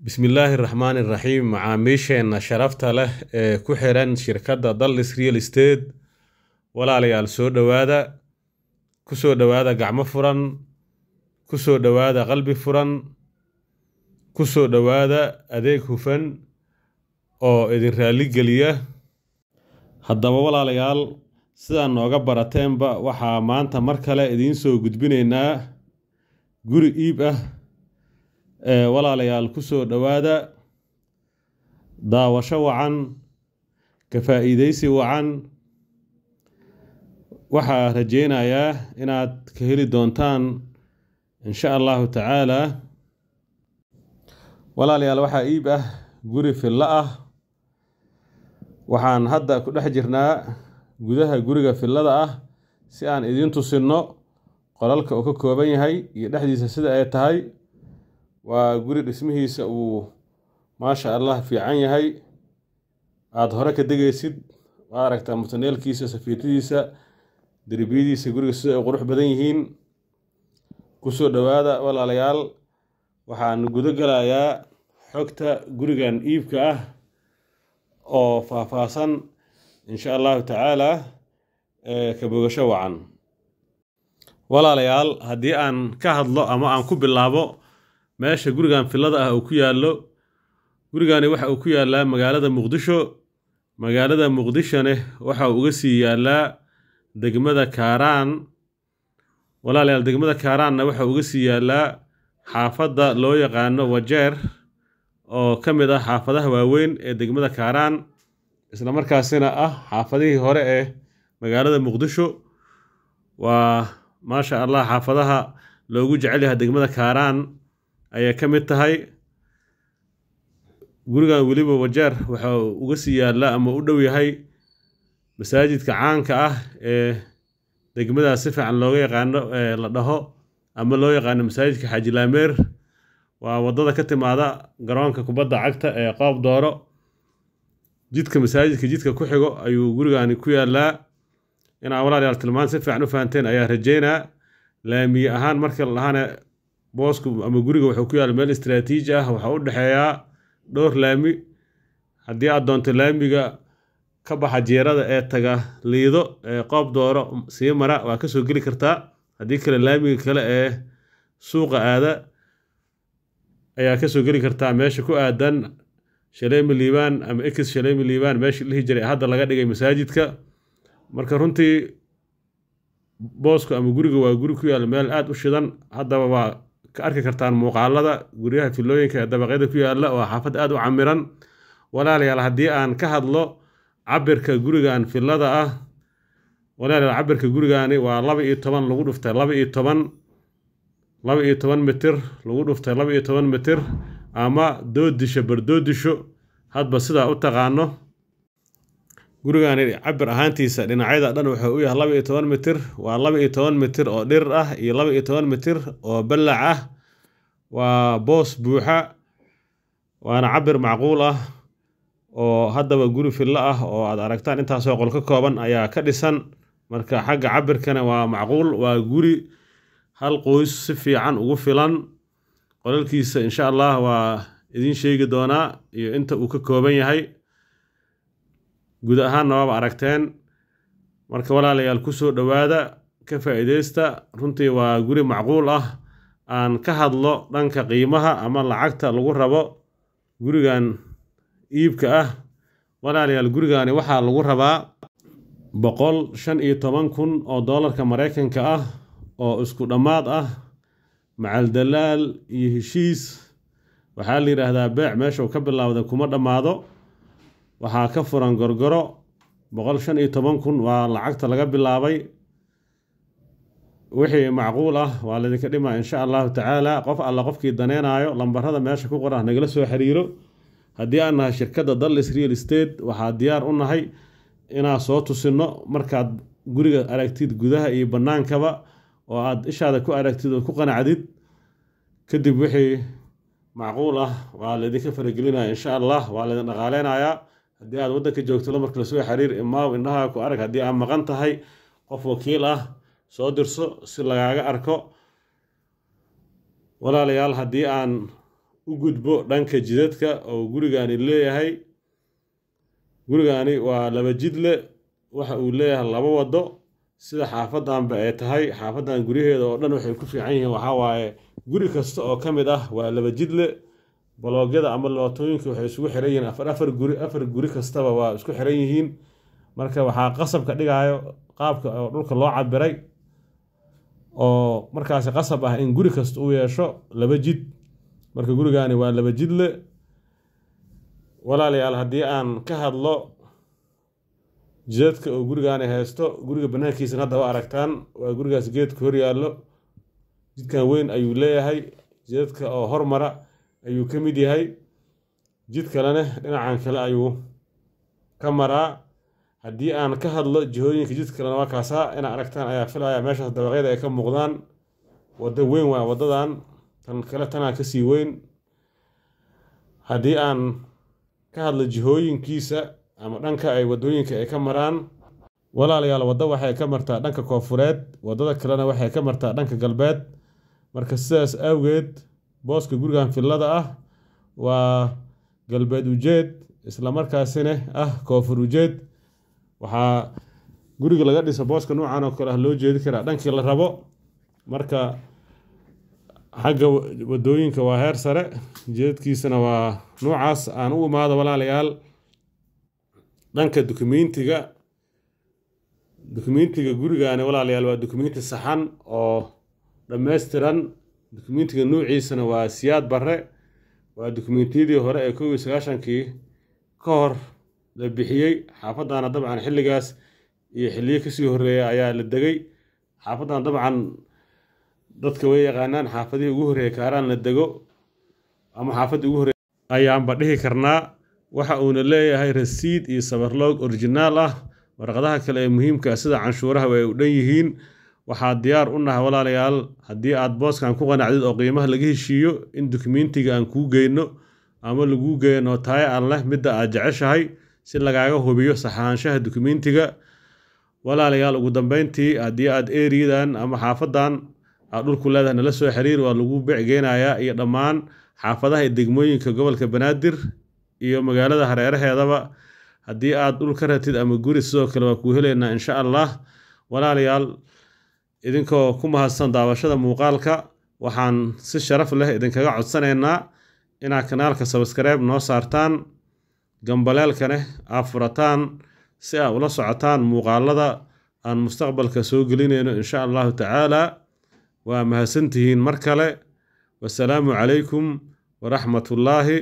bismillaahi raxmaan iraxiim macaamiisheenna sharafta leh ee ku xiran shirkadda dallis real estate walaalayaal soo dhowaada ku soo dhowaada gacmo furan ku soo dhowaada qalbi furan ku soo dhowaada adeeg hufan oo idin raalli geliya haddaba walaalayaal sidaan nooga barateenba waxaa maanta mar kale idiin soo gudbinaynaa guri iib ah walaalayaal ku soo dhowaada daawasho wacan ka faa'iidaysi wacan waxaa rajaynayaa inaad ka heli doontaan insha allahu tacaalaa walaalayaal waxaa iib ah guri fillo ah waxaan hadda ku dhex jirnaa gudaha guriga fillada ah si aan idiin tusinno qolalka uu ka kooban yahay iyo dhexdiisa sida ay tahay waa guri dhismihiisa uu maasha allah fiican yahay aada hore ka degaysid waad aragtaa mutaneelkiisa safiitadiisa derbiyadiisa guriga sida ay qurux badan yihiin kusoo dhowaada walaalayaal waxaan gudo galayaa xogta gurigan iibka ah oo faahfaahsan insha allahu tacaalaa ka bogasho wacan walaalayaal haddii aan ka hadlo ama aan ku bilaabo meesha gurigan filada ah uu ku yaallo gurigani waxa uu ku yaallaa magaalada muqdisho magaalada muqdishone waxa uu uga sii yaallaa degmada kaaraan walaalayaal degmada kaaraanna waxa uu uga sii yaallaa xaafadda loo yaqaano wajeer oo ka mid ah xaafadaha waaweyn ee degmada kaaraan isla markaasina ah xaafadihii hore ee magaalada muqdisho waa maasha allah xaafadaha loogu jecel yahay degmada kaaraan ayay ka mid tahay gurigan weliba wajeer waxa uga sii yaalla ama u dhow yahay masaajidka caanka ah ee degmadaas si fiican looga yaqaano la dhaho ama loo yaqaano masaajidka xaaji laameer waa waddada ka timaada garoonka kubadda cagta ee qoob dooro jidka masaajidka jidka ku xigo ayuu gurigani ku yaallaa inaa walaalayaal tilmaan si fiican u fahanteen ayaa rajaynaa laamiye ahaan markii la dhahaana booska ama guriga wuxuu ku yaalla meel istraatiiji ah waxaa u dhexeeyaa dhowr laami haddii aad doonto laamiga ka baxa jeerada ee taga liido ee qoob dooro sii mara waa ka soo geli kartaa haddii kale laamiga kale ee suuqa aada ayaa ka soo geli kartaa meesha ku aadan shaleemi liibaan ama ex shaleemi liibaan meeshii dhihi jiray hadda laga dhigay masaajidka marka runtii boosku ama guriga waa guri ku yaalla meel aada u shidan haddaba waa ka arki kartaan muuqaalada guryaha filooyinka ee dabaqyada ku yaalla oo xaafad aada u camiran walaalayaal haddii aan ka hadlo cabirka gurigan filada ah walaalayaal cabirka gurigaani waa laba iyo toban lagu dhuftay laba iyo toban laba iyo toban mitir lagu dhuftay laba iyo toban mitir ama doodisho bardoodisho hadba sidaa u taqaano gurigani cabir ahaantiisa dhinacyada dhan wuxuu u yahay laba iyo toban mitir waa laba iyo toban mitir oo dhir ah iyo laba iyo toban mitir oo ballac ah waa boos buuxa waana cabir macquul ah oo haddaba guri fillo ah oo aad aragtaan intaasoo qol ka kooban ayaa ka dhisan marka xagga cabirkana waa macquul waa guri hal qoys si fiican ugu filan qolalkiisa insha allah waa idiin sheegi doonaa iyo inta uu ka kooban yahay guud ahaanna waaba aragteen marka walaalayaal kusoo dhowaada ka faa'iidaysta runtii waa guri macquul ah aan ka hadlo dhanka qiimaha ama lacagta lagu rabo gurigan iibka ah walaalayaal gurigaani waxaa lagu rabaa boqol shan iyo toban kun oo doolarka maraykanka ah oo isku dhammaad ah macaldalaal iyo heshiis waxaa la yidhaahdaa beec meeshuu ka bilowda kuma dhammaado waxaa ka furan gorgoro boqol shan iyo toban kun waa lacagta laga bilaabay wixii macquul ah waa laydinka dhimaa insha allahu tacaala qof alla qofkii daneynaayo lambarada meesha ku qoran nagala soo xiriiro haddii aad nahay shirkadda dallis real state waxaa diyaar u nahay inaan soo tusinno markaad guriga aragtid gudaha iyo bannaankaba oo aad ishaada ku aragtid oo ku qanacdid kadib wixii macquul ah waa laydinka faragelinaya insha allah waa laydin dhaqaaleynayaa haddii aad waddanka joogto lamarkale soo xiriir imaaw indhaha ku arag haddii aad maqan tahay qof wakiil ah soo dirso si lagaaga arko walaalayaal haddii aan u gudbo dhanka jidadka oo gurigaani leeyahay gurigaani waa laba jidle waxa uu leeyahay laba waddo sida xaafaddanba ay tahay xaafaddan guryaheeda oo dhan waxay ku fiican yihiin waxaa waaye guri kasta oo ka mid ah waa laba jidle baloogyada ama lootooyinka waxay isugu xiran yihiin afar guri afar guri kastaba waa isku xiran yihiin marka waxaa qasabka dhigaayo qaabka oo dhulka loo cabiray oo markaasi qasab ah in guri kasta uu yeesho laba jid marka gurigaani waa laba jidle walaalayaal haddii aan ka hadlo jidadka uu gurigaani haysto guriga banaankiisan hadda waa aragtaan waa gurigaas geedka hor yaallo jidkan weyn ayuu leeyahay jidadka oo hormara ayuu ka mid yahay jid kalena dhinacan kale ayuu ka maraa haddii aan ka hadlo jihooyinka jid kalena waa kaasaa inaad aragtaan ayaa filaya meeshaas dabaqyada ay ka muuqdaan waddo weyn waa waddadan tan kale tanaa kasii weyn haddii aan ka hadlo jihooyinkiisa ama dhanka ay waddooyinka ay ka maraan walaalayaal wadda waxay ka martaa dhanka koonfureed waddada kalena waxay ka martaa dhanka galbeed marka sidaas awgeed booska gurigan fillada ah waa galbeed ujeed islamarkaasina ah koofur ujeed waxaa guriga laga dhisa booska noocan oo kale ah loo jeedi karaa dhankii la rabo marka xagga wadooyinka waa heer sare jeedkiisana waa noocaas aan u imaado walaalayaal dhanka dukumentiga dukumentiga gurigaani walaalayaal waa dukumenti saxan oo dhammaystiran dukumentiga nuuciisana waa siyaad barre waa dukumentiyadii hore ee kow iyo sagaashankii ka hor la bixiyey xaafadana dabcan xilligaas iyo xilliyo kasii horeeya ayaa la degay xaafadana dabcan dadka way yaqaanaan xaafadihii ugu horreeya kaaraan la dego ama xaafadii ugu horreeya ayaanba dhihi karnaa waxa uuna leeyahay rasiid iyo sabarloog orijinaal ah warqadaha kale ee muhiimka ah sida canshuuraha way u dhan yihiin waxaad diyaar u nahay walaalayaal haddii aad booskan ku qanacdid oo qiimaha laga heshiiyo in dukumentiga aan kuu geyno ama laguu geyno taye aan leh midda aad jeceshahay si lagaaga hubiyo saxaanshaha dukumentiga walaalayaal ugu dambeyntii haddii aad eriidan ama xaafadan aad dhulku leedahay nala soo xiriir waa lagu beecgeynayaa iyo dhammaan xaafadaha degmooyinka gobolka banaadir iyo magaalada hareeraheedaba haddii aad dhul ka ratid ama guri sidoo kale waa kuu helaynaa insha allah walaalayaal idinkoo ku mahadsan daawashada muuqaalka waxaan si sharaf leh idinkaga codsanaynaa inaad kanaalka sabskribe noo saartaan gambaleelkane aad furataan si aad ula socotaan muuqaalada aan mustaqbalka soo gelinayno insha allahu tacaala waa mahadsantihiin mar kale wasalaamu calaykum waraxmatullaahi